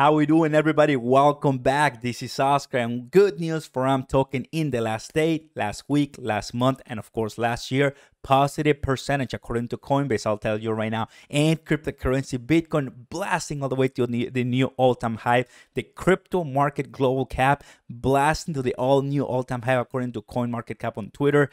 How we doing, everybody? Welcome back. This is Oscar, and good news for I'm talking in the last day, last week, last month, and of course last year. Positive percentage according to Coinbase, I'll tell you right now. And cryptocurrency Bitcoin blasting all the way to the new all-time high. The crypto market global cap blasting to the all-new all-time high according to CoinMarketCap on Twitter.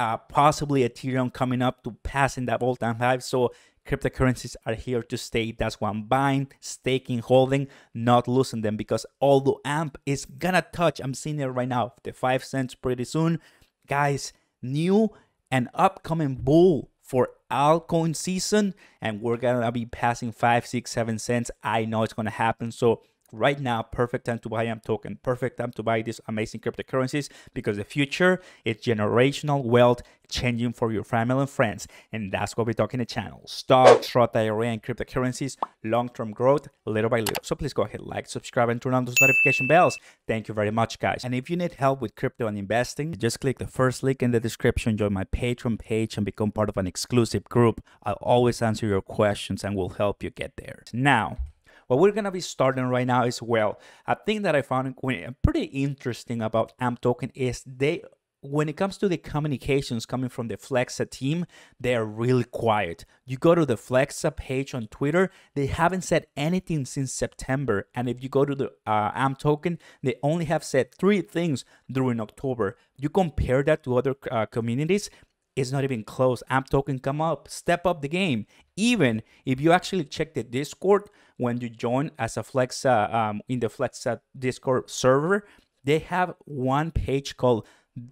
Uh, possibly Ethereum coming up to passing that all-time high. So Cryptocurrencies are here to stay. That's why I'm buying, staking, holding, not losing them because although AMP is gonna touch, I'm seeing it right now, the five cents pretty soon. Guys, new and upcoming bull for altcoin season, and we're gonna be passing five, six, seven cents. I know it's gonna happen. So right now perfect time to buy am token perfect time to buy these amazing cryptocurrencies because the future is generational wealth changing for your family and friends and that's what we talk in the channel stocks short ira and cryptocurrencies long-term growth little by little so please go ahead like subscribe and turn on those notification bells thank you very much guys and if you need help with crypto and investing just click the first link in the description join my patreon page and become part of an exclusive group i'll always answer your questions and will help you get there now what we're going to be starting right now is, well, a thing that I found pretty interesting about AMP token is they when it comes to the communications coming from the Flexa team, they are really quiet. You go to the Flexa page on Twitter, they haven't said anything since September. And if you go to the uh, AMP token, they only have said three things during October. You compare that to other uh, communities, is not even close. Amp token come up, step up the game. Even if you actually check the Discord when you join as a Flexa uh, um, in the Flexa uh, Discord server, they have one page called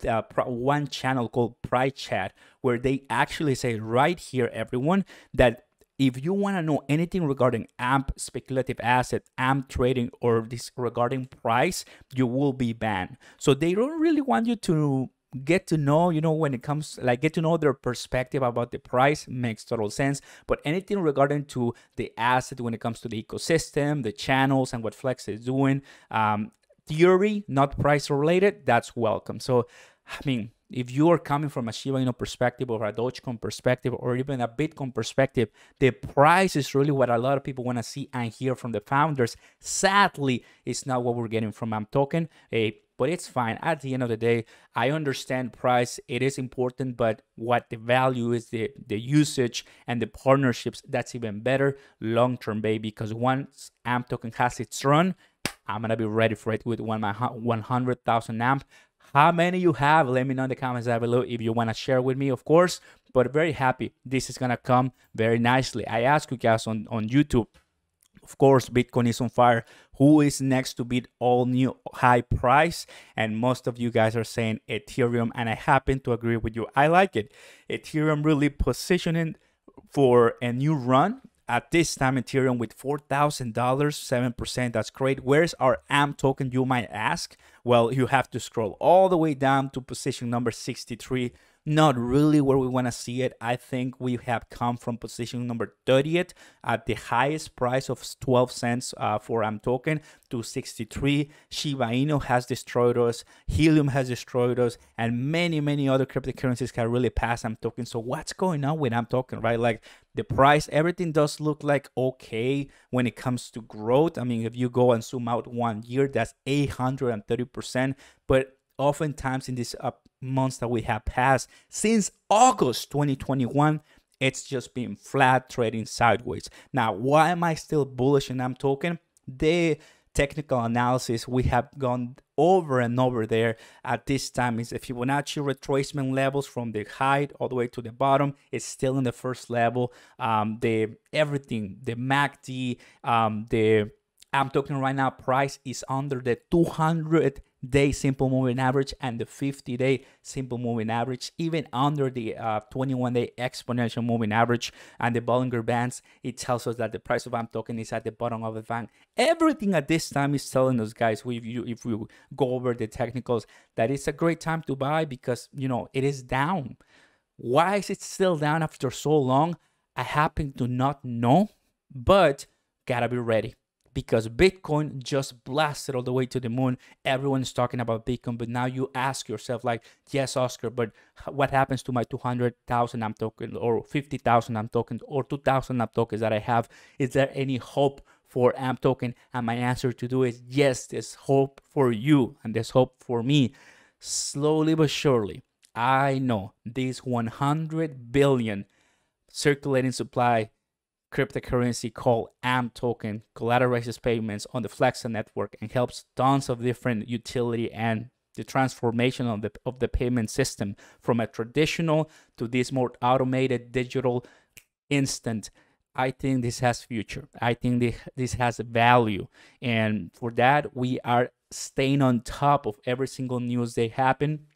uh, one channel called Pride Chat where they actually say right here, everyone, that if you want to know anything regarding AMP speculative asset, AMP trading, or this regarding price, you will be banned. So they don't really want you to get to know, you know, when it comes like get to know their perspective about the price makes total sense. But anything regarding to the asset when it comes to the ecosystem, the channels, and what Flex is doing, um, theory, not price related, that's welcome. So, I mean, if you are coming from a Shiba Inu perspective or a Dogecoin perspective or even a Bitcoin perspective, the price is really what a lot of people want to see and hear from the founders. Sadly, it's not what we're getting from talking A but it's fine. At the end of the day, I understand price. It is important, but what the value is the, the usage and the partnerships, that's even better long term, baby. Because once AMP token has its run, I'm going to be ready for it with one my 100,000 AMP. How many you have? Let me know in the comments down below if you want to share with me, of course. But very happy. This is going to come very nicely. I ask you guys on, on YouTube of course, Bitcoin is on fire. Who is next to beat all new high price? And most of you guys are saying Ethereum, and I happen to agree with you. I like it. Ethereum really positioning for a new run. At this time, Ethereum with $4,000, 7%, that's great. Where's our AMP token, you might ask? Well, you have to scroll all the way down to position number 63 not really where we want to see it. I think we have come from position number 30th at the highest price of 12 cents uh, for AM token to 63. Shiba Inu has destroyed us, Helium has destroyed us, and many, many other cryptocurrencies can really pass AM token. So what's going on with AM token, right? Like the price, everything does look like okay when it comes to growth. I mean, if you go and zoom out one year, that's 830%. But oftentimes in these uh, months that we have passed since August 2021, it's just been flat trading sideways. Now, why am I still bullish and I'm talking? The technical analysis we have gone over and over there at this time is the Fibonacci retracement levels from the height all the way to the bottom it's still in the first level um, the everything the MACD um, the I'm talking right now price is under the 200 day simple moving average and the 50 day simple moving average, even under the uh, 21 day exponential moving average and the Bollinger Bands, it tells us that the price of AMP token is at the bottom of the band. Everything at this time is telling us, guys, if you if we go over the technicals, that it's a great time to buy because you know it is down. Why is it still down after so long? I happen to not know, but gotta be ready because Bitcoin just blasted all the way to the moon. Everyone's talking about Bitcoin, but now you ask yourself, like, yes, Oscar, but what happens to my 200,000 I'm talking, or 50,000 I'm talking, or 2,000 I'm tokens that I have? Is there any hope for AMP token? And my answer to do is yes, there's hope for you and there's hope for me. Slowly but surely, I know this 100 billion circulating supply cryptocurrency called AM token collateralizes payments on the Flexa network and helps tons of different utility and the transformation of the of the payment system from a traditional to this more automated digital instant I think this has future. I think this, this has value. And for that, we are staying on top of every single news they happen.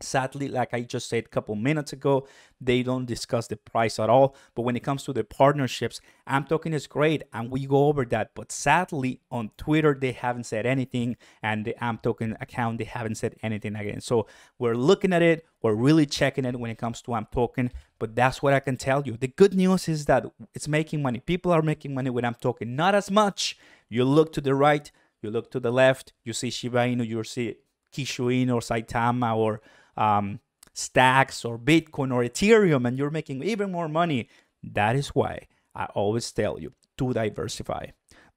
Sadly, like I just said a couple minutes ago, they don't discuss the price at all. But when it comes to the partnerships, I'm talking is great and we go over that. But sadly, on Twitter, they haven't said anything and the I'm token account, they haven't said anything again. So we're looking at it, we're really checking it when it comes to I'm token. But that's what I can tell you. The good news is that it's making money. People are making money when I'm token, not as much. You look to the right, you look to the left, you see Shiba Inu, you see Kishu Inu or Saitama or um, stacks or Bitcoin or Ethereum and you're making even more money. That is why I always tell you to diversify.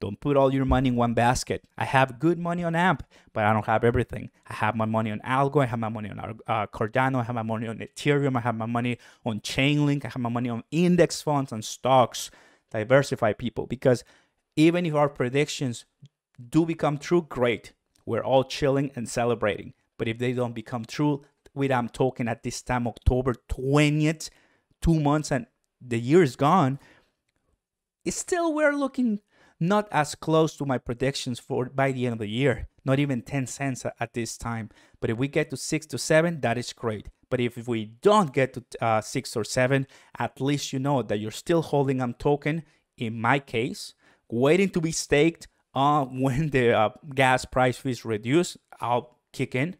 Don't put all your money in one basket. I have good money on AMP, but I don't have everything. I have my money on Algo. I have my money on uh, Cardano. I have my money on Ethereum. I have my money on Chainlink. I have my money on index funds and stocks. Diversify people because even if our predictions do become true, great. We're all chilling and celebrating. But if they don't become true, with I'm talking at this time, October 20th, two months and the year is gone, it's still we're looking not as close to my predictions for by the end of the year. Not even 10 cents at this time. But if we get to six to seven, that is great. But if we don't get to uh, six or seven, at least you know that you're still holding on token. In my case, waiting to be staked on uh, when the uh, gas price is reduced. I'll kick in,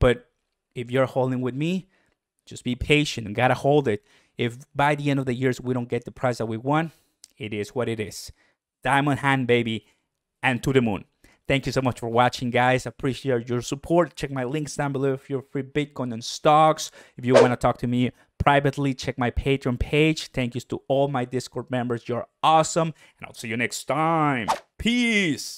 but if you're holding with me, just be patient and gotta hold it. If by the end of the years we don't get the price that we want, it is what it is. Diamond hand, baby, and to the moon. Thank you so much for watching, guys. Appreciate your support. Check my links down below if you're free Bitcoin and stocks. If you want to talk to me privately, check my Patreon page. Thank you to all my Discord members. You're awesome. And I'll see you next time. Peace.